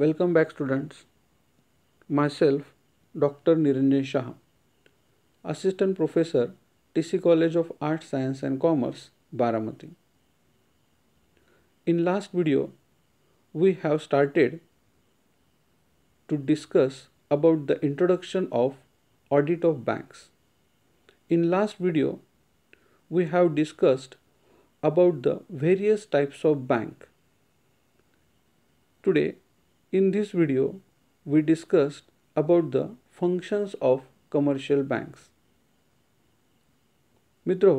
Welcome back students. Myself, Dr. Niranjan Shah, Assistant Professor, TC College of Art, Science and Commerce, Baramati. In last video, we have started to discuss about the introduction of audit of banks. In last video, we have discussed about the various types of bank. Today, In this video, we discussed about the functions of commercial banks. मित्रो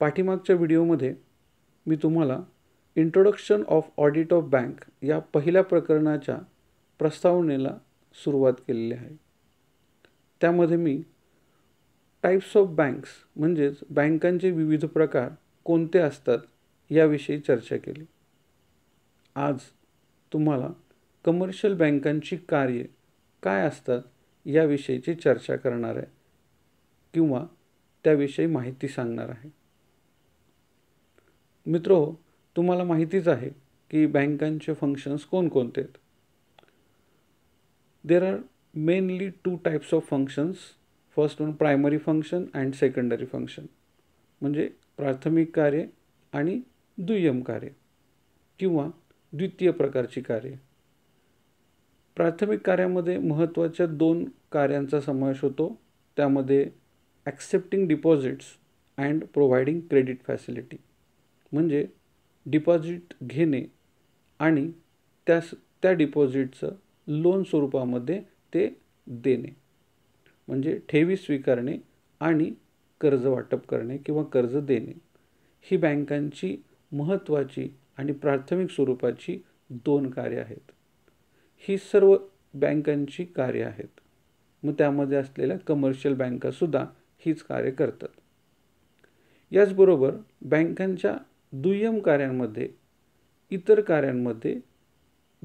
पाठीमागच्या व्हिडिओमध्ये मी तुम्हाला introduction of audit of bank या पहिल्या प्रकरणाच्या प्रस्तावनेला सुरुवात केलेली आहे त्यामध्ये मी टाईप्स ऑफ बँक्स म्हणजेच बँकांचे विविध प्रकार कोणते असतात याविषयी चर्चा केली आज तुम्हाला कमर्शियल बँकांची कार्ये काय असतात याविषयीची चर्चा करणार आहे किंवा त्याविषयी माहिती सांगणार आहे मित्रो तुम्हाला माहितीच आहे की बँकांचे फंक्शन्स कोणकोणते आहेत there are mainly two types of functions first one primary function and secondary function म्हणजे प्राथमिक कार्य आणि दुय्यम कार्य किंवा द्वितीय प्रकारची कार्य प्राथमिक कार्यामध्ये महत्त्वाच्या दोन कार्यांचा समावेश होतो त्यामध्ये accepting deposits and providing credit facility म्हणजे डिपॉझिट घेणे आणि त्यास त्या डिपॉझिटचं लोन स्वरूपामध्ये ते देणे म्हणजे ठेवी स्वीकारणे आणि कर्ज वाटप करणे किंवा कर्ज देणे ही बँकांची महत्त्वाची आणि प्राथमिक स्वरूपाची दोन कार्य आहेत ही सर्व बँकांची कार्य आहेत मग त्यामध्ये असलेल्या कमर्शियल बँकासुद्धा हीच कार्य करतात याचबरोबर बँकांच्या दुय्यम कार्यांमध्ये इतर कार्यांमध्ये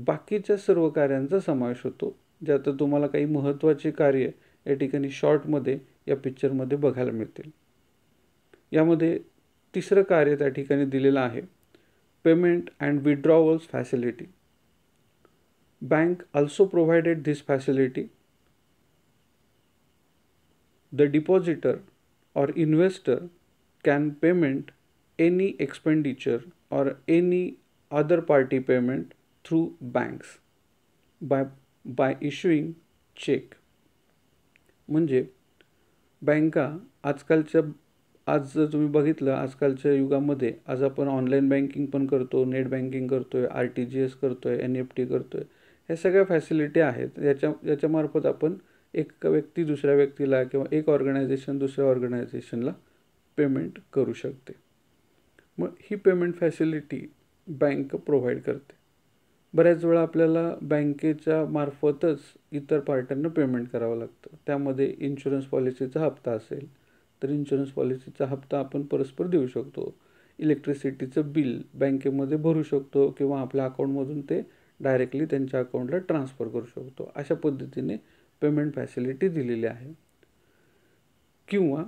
बाकीच्या सर्व कार्यांचा समावेश होतो ज्यात तुम्हाला काही महत्त्वाचे कार्य या ठिकाणी शॉर्टमध्ये या पिक्चरमध्ये बघायला मिळतील यामध्ये तिसरं कार्य त्या ठिकाणी दिलेलं आहे payment and withdrawals facility bank also provided this facility. The depositor or investor can payment any expenditure or any other party payment through banks by, by issuing cheque म्हणजे बँका आजकालच्या आज जर तुम्ही बघितलं आजकालच्या युगामध्ये आज आपण ऑनलाईन बँकिंग पण करतो नेट बँकिंग करतो आहे आर टी जी एस करतो आहे एन एफ टी करतो आहे हे सगळ्या फॅसिलिटी आहेत याच्या याच्यामार्फत आपण एक व्यक्ती दुसऱ्या व्यक्तीला किंवा एक ऑर्गनायझेशन दुसऱ्या ऑर्गनायझेशनला पेमेंट करू शकते मग ही पेमेंट फॅसिलिटी बँक प्रोव्हाइड करते बऱ्याच वेळा आपल्याला बँकेच्या मार्फतच इतर पार्ट्यांना पेमेंट करावं लागतं त्यामध्ये इन्शुरन्स पॉलिसीचा हप्ता असेल तर इन्शुरन्स पॉलिसीचा हप्ता आपण परस्पर देऊ शकतो इलेक्ट्रिसिटीचं बिल बँकेमध्ये भरू शकतो किंवा आपल्या अकाउंटमधून ते डायरेक्टली त्यांच्या अकाउंटला ट्रान्सफर करू शकतो अशा पद्धतीने पेमेंट फॅसिलिटी दिलेली आहे किंवा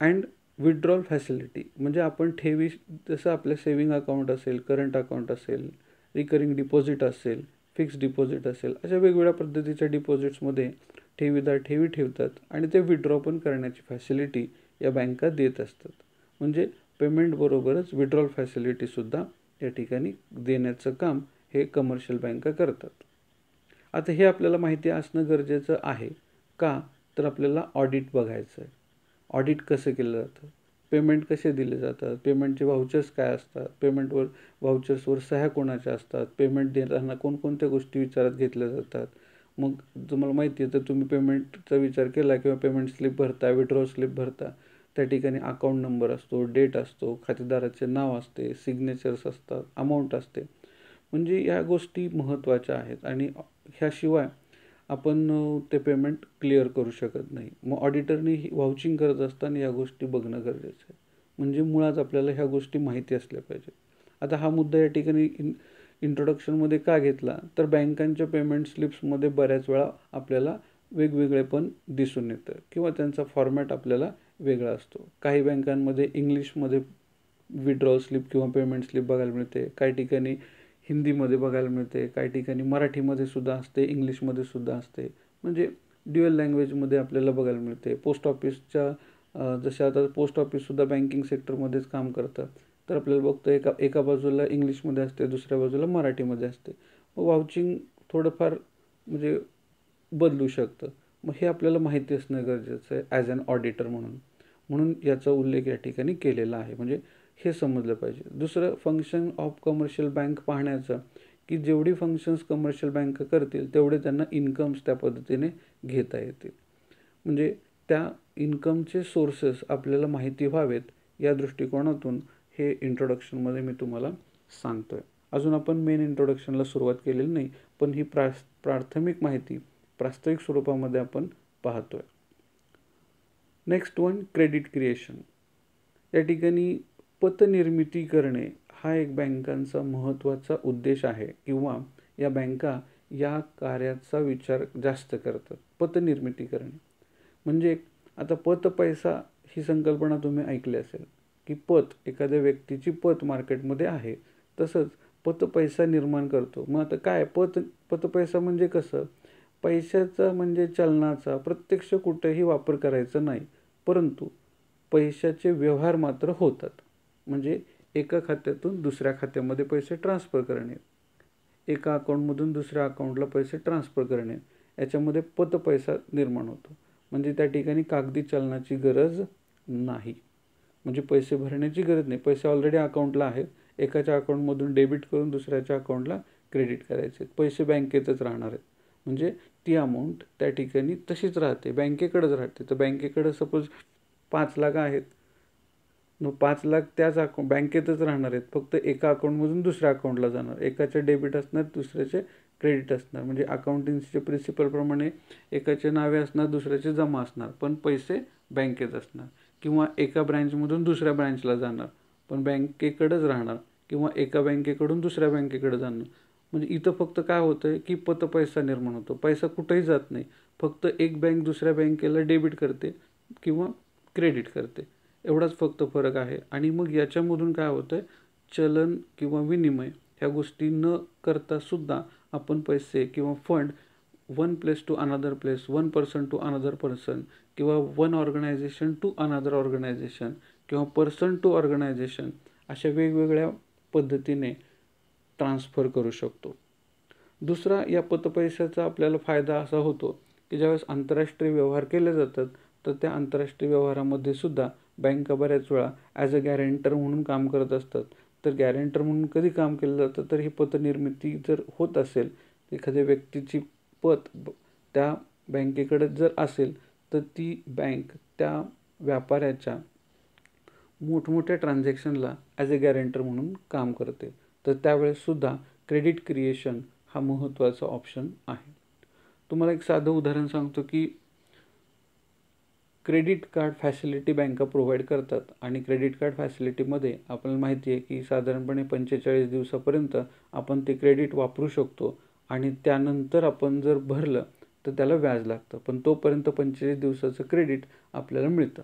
अँड विड्रॉल फॅसिलिटी म्हणजे आपण ठेवी जसं आपलं सेविंग अकाउंट असेल करंट अकाउंट असेल रिकरिंग डिपॉझिट असेल फिक्स्ड डिपॉझिट असेल अशा वेगवेगळ्या पद्धतीच्या डिपॉझिट्समध्ये ठेवीदार ठेवी ठेवतात आणि ते विड्रॉ पण करण्याची फॅसिलिटी या बँका देत असतात म्हणजे पेमेंटबरोबरच विड्रॉल फॅसिलिटीसुद्धा या ठिकाणी देण्याचं काम हे कमर्शियल बँका करतात आता हे आपल्याला माहिती असणं गरजेचं आहे का तर आपल्याला ऑडिट बघायचं आहे ऑडिट कसं केलं जातं पेमेंट कसे दिले जातात पेमेंटचे व्हाउचर्स काय असतात पेमेंटवर व्हाउचर्सवर सह्या कोणाच्या असतात पेमेंट देताना कोणकोणत्या गोष्टी विचारात घेतल्या जातात मग तुम्हाला माहिती आहे तर तुम्ही पेमेंटचा विचार केला किंवा पेमेंट स्लिप भरता विड्रॉ स्लिप भरता त्या ठिकाणी अकाउंट नंबर असतो डेट असतो खातेदाराचे नाव असते सिग्नेचर्स असतात अमाऊंट असते म्हणजे या गोष्टी महत्त्वाच्या आहेत आणि ह्याशिवाय आपण ते पेमेंट क्लिअर करू शकत नाही मग ऑडिटरने ही व्हाउचिंग करत असताना या गोष्टी बघणं गरजेचं आहे म्हणजे मुळात आपल्याला ह्या गोष्टी माहिती असल्या पाहिजेत आता हा मुद्दा या ठिकाणी इन इंट्रोडक्शनमध्ये का घेतला तर बँकांच्या पेमेंट स्लिप्समध्ये बऱ्याच वेळा आपल्याला वेगवेगळे पण दिसून येतं किंवा त्यांचा फॉर्मॅट आपल्याला वेगळा असतो काही बँकांमध्ये इंग्लिशमध्ये विड्रॉल स्लिप किंवा पेमेंट स्लिप बघायला मिळते काही ठिकाणी हिंदीमध्ये बघायला मिळते काही ठिकाणी मराठीमध्ये सुद्धा असते इंग्लिशमध्ये सुद्धा असते म्हणजे ड्युअल लँग्वेजमध्ये आपल्याला बघायला मिळते पोस्ट ऑफिसच्या जसे आता पोस्ट ऑफिससुद्धा बँकिंग सेक्टरमध्येच काम करतं तर आपल्याला बघतो एका एका बाजूला इंग्लिशमध्ये असते दुसऱ्या बाजूला मराठीमध्ये असते मग वाउचिंग थोडंफार म्हणजे बदलू शकतं मग हे आपल्याला माहिती असणं गरजेचं आहे ॲज अन ऑडिटर म्हणून म्हणून याचा उल्लेख या ठिकाणी केलेला आहे म्हणजे हे समजलं पाहिजे दुसरं फंक्शन ऑफ कमर्शियल बँक पाहण्याचं की जेवढी फंक्शन्स कमर्शियल बँक करतील तेवढे त्यांना इन्कम्स त्या पद्धतीने घेता येतील म्हणजे त्या इन्कमचे सोर्सेस आपल्याला माहिती व्हावेत या दृष्टिकोनातून हे इंट्रोडक्शनमध्ये मी तुम्हाला सांगतो आहे अजून आपण मेन इंट्रोडक्शनला सुरुवात केलेली नाही पण ही प्रा प्राथमिक माहिती प्रास्ताविक स्वरूपामध्ये आपण पाहतो आहे नेक्स्ट वन क्रेडिट क्रिएशन या ठिकाणी पतनिर्मिती करणे हा एक बँकांचा महत्त्वाचा उद्देश आहे किंवा या बँका या कार्याचा विचार जास्त करतात पतनिर्मिती करणे म्हणजे आता पत पैसा ही संकल्पना तुम्ही ऐकली असेल की पत एखाद्या व्यक्तीची पत मार्केटमध्ये आहे तसंच पत पैसा निर्माण करतो मग आता काय पत पत पैसा म्हणजे कसं पैशाचा म्हणजे चलनाचा प्रत्यक्ष कुठेही वापर करायचा नाही परंतु पैशाचे व्यवहार मात्र होतात म्हणजे एका खात्यातून दुसऱ्या खात्यामध्ये पैसे ट्रान्सफर करणे एका अकाउंटमधून दुसऱ्या अकाउंटला पैसे ट्रान्सफर करणे याच्यामध्ये पत पैसा निर्माण होतो म्हणजे त्या ठिकाणी कागदी चलनाची गरज नाही म्हणजे पैसे भरण्याची गरज नाही पैसे ऑलरेडी अकाउंटला आहेत एकाच्या अकाउंटमधून डेबिट करून दुसऱ्याच्या अकाउंटला क्रेडिट करायचे आहेत पैसे बँकेतच राहणार आहेत म्हणजे ती अमाऊंट त्या ठिकाणी तशीच राहते बँकेकडेच राहते तर बँकेकडे सपोज पाच लाख आहेत मग पाच लाख त्याच अकाउ बँकेतच राहणार आहेत फक्त एका अकाऊंटमधून दुसऱ्या अकाऊंटला जाणार एकाचे डेबिट असणार दुसऱ्याचे क्रेडिट असणार म्हणजे अकाउंटिंगचे प्रिन्सिपलप्रमाणे एकाचे नावे असणार दुसऱ्याचे जमा असणार पण पैसे बँकेत असणार किंवा एका ब्रँचमधून दुसऱ्या ब्रँचला जाणार पण बँकेकडंच राहणार किंवा एका बँकेकडून दुसऱ्या बँकेकडे जाणार म्हणजे इथं फक्त काय होतं आहे की पत पैसा निर्माण होतो पैसा कुठेही जात नाही फक्त एक बँक दुसऱ्या बँकेला डेबिट करते किंवा क्रेडिट करते एवढाच फक्त फरक आहे आणि मग याच्यामधून काय होतं आहे चलन किंवा विनिमय ह्या गोष्टी न करता सुद्धा आपण पैसे किंवा fund one place to another place one person to another person किंवा one organisation to another organisation किंवा पर्सन टू ऑर्गनायझेशन अशा वेगवेगळ्या पद्धतीने ट्रान्सफर करू शकतो दुसरा या पतपैशाचा आपल्याला फायदा असा होतो की ज्यावेळेस आंतरराष्ट्रीय व्यवहार केले जातात तर त्या आंतरराष्ट्रीय व्यवहारामध्ये सुद्धा बँका बऱ्याच वेळा ॲज अ गॅरेंटर म्हणून काम करत असतात तर गॅरेंटर म्हणून कधी काम केलं जातं तर ही पतनिर्मिती जर होत असेल एखाद्या व्यक्तीची पत त्या बँकेकडे जर असेल तर ती बँक त्या व्यापाऱ्याच्या मोठमोठ्या ट्रान्झॅक्शनला ॲज अ गॅरेंटर म्हणून काम करते तर त्यावेळेससुद्धा क्रेडिट क्रिएशन हा महत्त्वाचा ऑप्शन आहे तुम्हाला एक साधं उदाहरण सांगतो की क्रेडिट कार्ड फॅसिलिटी बँका प्रोव्हाइड करतात आणि क्रेडिट कार्ड फॅसिलिटीमध्ये आपल्याला माहिती आहे की साधारणपणे पंचेचाळीस दिवसापर्यंत आपण ते क्रेडिट वापरू शकतो आणि त्यानंतर आपण जर भरलं तर त्याला व्याज लागतं पण तोपर्यंत पंचेचाळीस दिवसाचं क्रेडिट आपल्याला मिळतं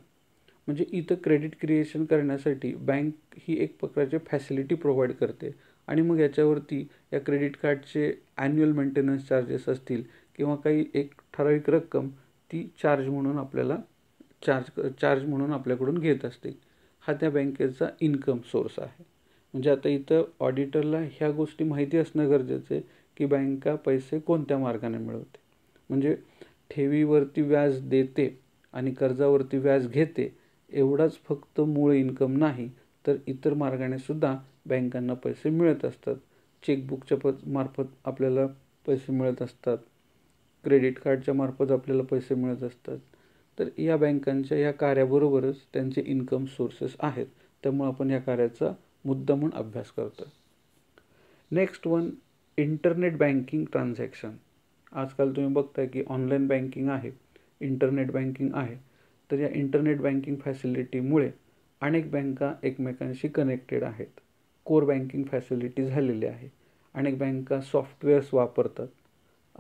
म्हणजे इथं क्रेडिट क्रिएशन करण्यासाठी बँक ही एक प्रकारची फॅसिलिटी प्रोव्हाइड करते आणि मग याच्यावरती या क्रेडिट कार्डचे ॲन्युअल मेंटेनन्स चार्जेस असतील किंवा काही एक ठराविक रक्कम ती चार्ज म्हणून आपल्याला चार्ज चार्ज म्हणून आपल्याकडून घेत असतील हा त्या बँकेचा इन्कम सोर्स आहे म्हणजे आता इथं ऑडिटरला ह्या गोष्टी माहिती असणं गरजेचं आहे की बँका पैसे कोणत्या मार्गाने मिळवते म्हणजे ठेवीवरती व्याज देते आणि कर्जावरती व्याज घेते एवढाच फक्त मूळ इन्कम नाही तर इतर मार्गाने सुद्धा बँकांना पैसे मिळत असतात चेकबुकच्या प मार्फत आपल्याला पैसे मिळत असतात क्रेडिट कार्डच्या मार्फत आपल्याला पैसे मिळत असतात तर या बँकांच्या या कार्याबरोबरच त्यांचे इन्कम सोर्सेस आहेत त्यामुळे आपण या कार्याचा मुद्दा म्हणून अभ्यास करतो next one internet banking transaction आजकाल तुम्ही बघताय की ऑनलाईन बँकिंग आहे इंटरनेट बँकिंग आहे तर या इंटरनेट बँकिंग फॅसिलिटीमुळे अनेक बँका एकमेकांशी कनेक्टेड आहेत कोर बँकिंग फॅसिलिटी झालेली आहे अनेक बँका सॉफ्टवेअर्स वापरतात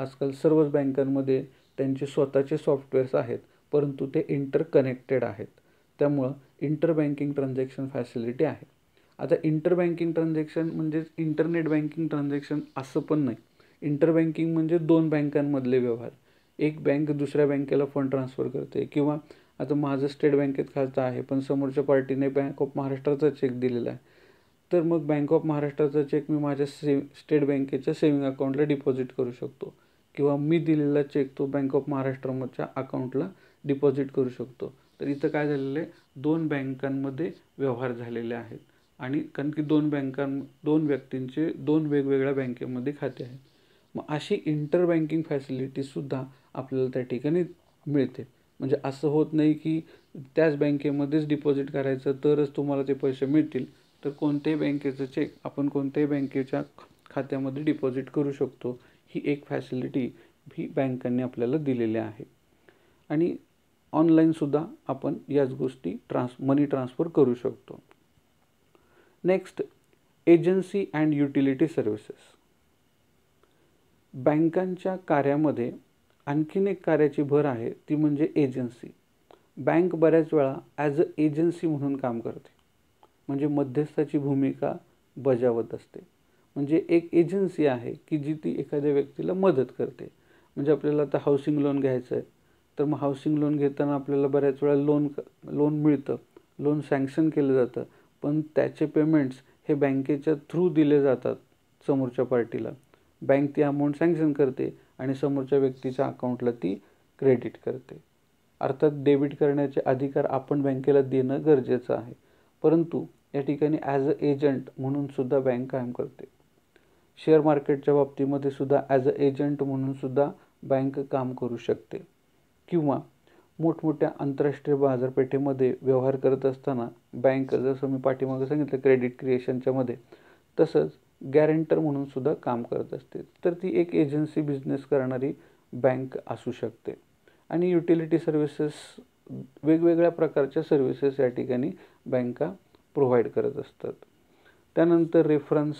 आजकाल सर्वच बँकांमध्ये त्यांचे स्वतःचे सॉफ्टवेअर्स आहेत परंतु ते इंटरकनेक्टेड आहेत त्यामुळं इंटर बँकिंग ट्रान्झॅक्शन फॅसिलिटी आहे आता इंटर बँकिंग ट्रान्झॅक्शन म्हणजेच इंटरनेट बँकिंग ट्रान्झॅक्शन असं पण नाही इंटर बँकिंग म्हणजे दोन बँकांमधले व्यवहार एक बँक दुसऱ्या बँकेला फंड ट्रान्सफर करते किंवा आता माझं स्टेट बँकेत खातं आहे पण समोरच्या पार्टीने बँक ऑफ महाराष्ट्राचा चेक दिलेला आहे तर मग बँक ऑफ महाराष्ट्राचा चेक मी माझ्या से स्टेट बँकेच्या सेविंग अकाउंटला डिपॉझिट करू शकतो किंवा मी दिलेला चेक तो बँक ऑफ महाराष्ट्रामधच्या अकाउंटला डिपॉझिट करू शकतो तर इथं काय झालेलं आहे दोन बँकांमध्ये व्यवहार झालेले आहेत आणि कारण की दोन बँकां दोन व्यक्तींचे दोन वेगवेगळ्या बँकेमध्ये खाते आहे मग अशी इंटर बँकिंग फॅसिलिटीसुद्धा आपल्याला त्या ठिकाणी मिळते म्हणजे असं होत नाही की त्याच बँकेमध्येच डिपॉझिट करायचं तरच तुम्हाला ते पैसे मिळतील तर कोणत्याही बँकेचं चेक आपण कोणत्याही बँकेच्या खात्यामध्ये डिपॉझिट करू शकतो ही एक फॅसिलिटी ही बँकांनी आपल्याला दिलेली आहे आणि ऑनलाईनसुद्धा आपण याच गोष्टी ट्रान्स मनी ट्रान्सफर करू शकतो next agency and utility services बँकांच्या कार्यामध्ये आणखीन एक कार्याची भर आहे ती म्हणजे एजन्सी बँक बऱ्याच वेळा ॲज अ एजन्सी म्हणून काम करते म्हणजे मध्यस्थाची भूमिका बजावत असते म्हणजे एक एजन्सी आहे की जी ती एखाद्या व्यक्तीला मदत करते म्हणजे आपल्याला आता हाऊसिंग लोन घ्यायचं आहे तर मग हाऊसिंग लोन घेताना आपल्याला बऱ्याच वेळा लोन लोन मिळतं लोन सँक्शन केलं जातं पण त्याचे पेमेंट्स हे बँकेच्या थ्रू दिले जातात समोरच्या पार्टीला बँक ती अमाऊंट सँक्शन करते आणि समोरच्या व्यक्तीच्या अकाउंटला ती क्रेडिट करते अर्थात डेबिट करण्याचे अधिकार आपण बँकेला देणं गरजेचं आहे परंतु या ठिकाणी ॲज अ एजंट म्हणूनसुद्धा बँक काम करते शेअर मार्केटच्या बाबतीमध्ये सुद्धा ॲज अ एजंट म्हणूनसुद्धा बँक काम करू शकते किंवा मोठमोठ्या आंतरराष्ट्रीय बाजारपेठेमध्ये व्यवहार करत असताना बँक जसं मी पाठीमागं सांगितलं क्रेडिट क्रिएशनच्यामध्ये तसंच गॅरेंटर म्हणून सुद्धा काम करत असते तर ती एक एजन्सी बिझनेस करणारी बँक असू शकते आणि युटिलिटी सर्व्हिसेस वेगवेगळ्या प्रकारच्या सर्व्हिसेस या ठिकाणी बँका प्रोव्हाइड करत असतात त्यानंतर रेफरन्स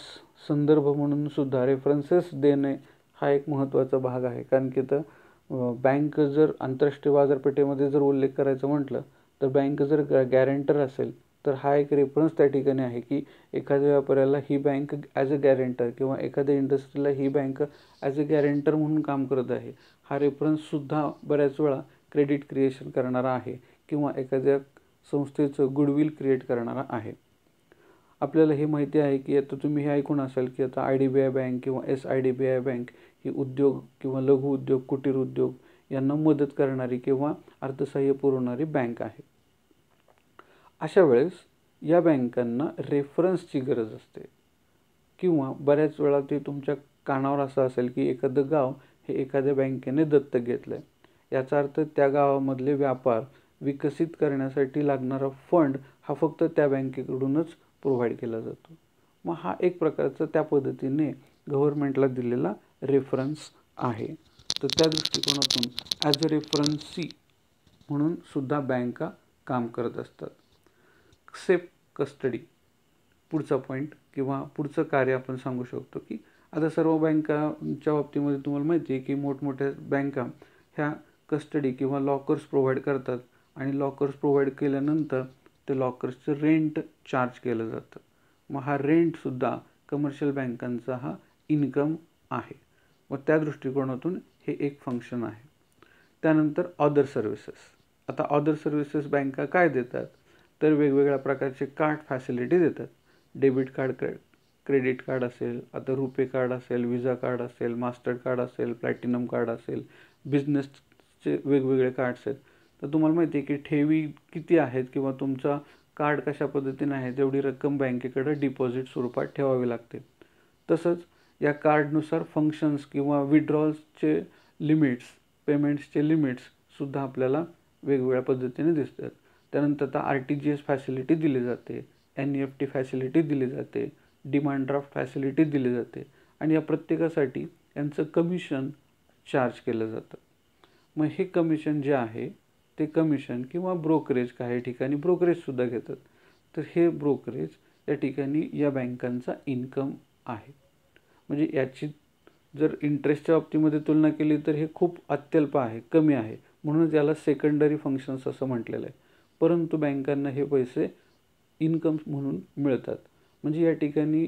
संदर्भ म्हणून सुद्धा रेफरन्सेस देणे हा एक महत्त्वाचा भाग आहे कारण की तर बँक जर आंतरराष्ट्रीय बाजारपेठेमध्ये जर उल्लेख करायचं म्हटलं तर बँक जर गॅ गॅरेंटर असेल तर हा एक रेफरन्स त्या ठिकाणी आहे की एखाद्या व्यापाऱ्याला ही बँक ॲज अ गॅरेंटर किंवा एखाद्या इंडस्ट्रीला ही बँक ॲज अ गॅरेंटर म्हणून काम करत आहे हा रेफरन्ससुद्धा बऱ्याच वेळा क्रेडिट क्रिएशन करणारा आहे किंवा एखाद्या संस्थेचं गुडविल क्रिएट करणारा आहे आपल्याला हे माहिती आहे की आता तुम्ही हे ऐकून असाल की आता I D B I bank किंवा S I D B I bank हे उद्योग किंवा लघु उद्योग कुटीर उद्योग यांना मदत करणारी किंवा अर्थसहाय्य पुरवणारी बँक आहे अशा वेळेस या बँकांना रेफरन्सची गरज असते किंवा बऱ्याच वेळा ते तुमच्या कानावर असं असेल की एखादं गाव हे एखाद्या बँकेने दत्तक घेतलं आहे याचा अर्थ त्या गावामधले व्यापार विकसित करण्यासाठी लागणारा फंड हा फक्त त्या बँकेकडूनच प्रोव्हाइड केला जातो मग हा एक प्रकारचा त्या पद्धतीने गव्हर्मेंटला दिलेला रेफरन्स आहे तर त्या दृष्टिकोनातून ॲज अ रेफरन्सी म्हणून सुद्धा बँका काम करत असतात सेफ कस्टडी पुढचा पॉईंट किंवा पुढचं कार्य आपण सांगू शकतो की आता सर्व बँकांच्या बाबतीमध्ये तुम्हाला माहिती आहे की मोठमोठ्या बँका ह्या कस्टडी किंवा लॉकर्स प्रोव्हाइड करतात आणि लॉकर्स प्रोव्हाइड केल्यानंतर ते लॉकर्सचं रेंट चार्ज केलं जातं मग हा रेंटसुद्धा कमर्शियल बँकांचा हा इन्कम आहे व त्या दृष्टिकोनातून हे एक फंक्शन आहे त्यानंतर ऑदर सर्व्हिसेस आता ऑदर सर्व्हिसेस बँका काय देतात तर वेगवेगळ्या प्रकारचे कार्ड फॅसिलिटी देतात डेबिट कार्ड क्रे क्रेडिट कार्ड असेल आता रुपे कार्ड असेल विजा कार्ड असेल मास्टर कार्ड असेल प्लॅटिनम कार्ड असेल बिझनेसचे वेगवेगळे कार्ड्स आहेत तर तुम्हाला माहिती आहे की ठेवी किती आहेत किंवा तुमचा कार्ड कशा पद्धतीने आहे तेवढी रक्कम बँकेकडे डिपॉझिट स्वरूपात ठेवावी लागते तसंच या कार्डनुसार फंक्शन्स किंवा विड्रॉल्सचे लिमिट्स पेमेंट्सचे लिमिट्ससुद्धा आपल्याला वेगवेगळ्या पद्धतीने दिसतात त्यानंतर आता R T G S facility दिली जाते N E F T facility दिली जाते डिमांड ड्राफ्ट फॅसिलिटी दिली जाते आणि या प्रत्येकासाठी यांचं कमिशन चार्ज केलं जातं मग हे कमिशन जे आहे ते कमिशन किंवा ब्रोकरेज काही ठिकाणी ब्रोकरेजसुद्धा घेतात तर हे ब्रोकरेज या ठिकाणी या बँकांचा इन्कम आहे म्हणजे याची जर इंटरेस्टच्या बाबतीमध्ये तुलना केली तर हे खूप अत्यल्प आहे कमी आहे म्हणूनच याला सेकंडरी फंक्शन्स असं म्हटलेलं आहे परंतु बँकांना हे पैसे इन्कम म्हणून मिळतात म्हणजे या ठिकाणी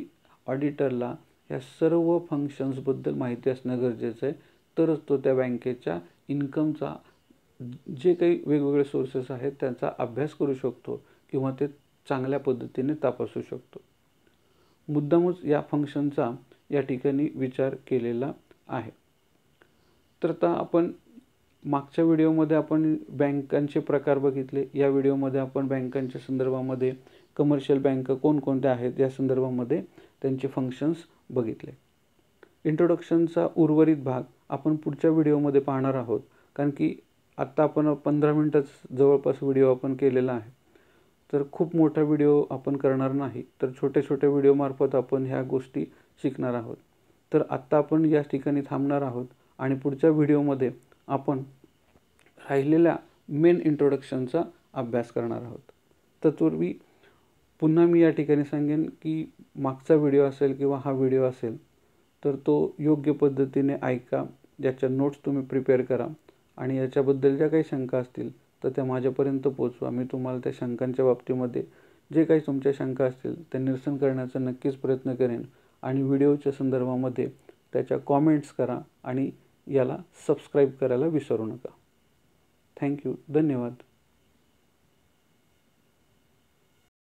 ऑडिटरला या सर्व फंक्शन्सबद्दल माहिती असणं गरजेचं आहे तरच तो त्या बँकेच्या इन्कमचा जे काही वेगवेगळे सोर्सेस आहेत त्यांचा अभ्यास करू शकतो किंवा ते चांगल्या पद्धतीने तपासू शकतो मुद्दामच या फंक्शनचा या ठिकाणी विचार केलेला आहे तर आता आपण मागच्या व्हिडिओमध्ये आपण बँकांचे प्रकार बघितले या व्हिडिओमध्ये आपण बँकांच्या संदर्भामध्ये कमर्शियल बँक कोणकोणत्या आहेत या संदर्भामध्ये त्यांचे फंक्शन्स बघितले इंट्रोडक्शनचा उर्वरित भाग आपण पुढच्या व्हिडिओमध्ये पाहणार आहोत कारण की आत्ता आपण पंधरा मिनिटाच जवळपास व्हिडिओ आपण केलेला आहे तर खूप मोठा व्हिडिओ आपण करणार नाही तर छोट्या छोट्या व्हिडिओमार्फत आपण ह्या गोष्टी शिकणार आहोत तर आत्ता आपण या ठिकाणी थांबणार आहोत आणि पुढच्या व्हिडिओमध्ये आपण राहिलेल्या मेन इंट्रोडक्शनचा अभ्यास करणार आहोत तत्पूर्वी पुन्हा मी या ठिकाणी सांगेन की मागचा व्हिडिओ असेल किंवा हा व्हिडिओ असेल तर तो योग्य पद्धतीने ऐका ज्याच्या नोट्स तुम्ही प्रिपेअर करा आणि याच्याबद्दल ज्या काही शंका असतील तर त्या माझ्यापर्यंत पोचवा मी तुम्हाला त्या शंकांच्या बाबतीमध्ये जे काही तुमच्या शंका असतील ते निरसन करण्याचा नक्कीच प्रयत्न करेन आणि व्हिडिओच्या संदर्भामध्ये त्याच्या कॉमेंट्स करा आणि याला सबस्क्राईब करायला विसरू नका थँक्यू धन्यवाद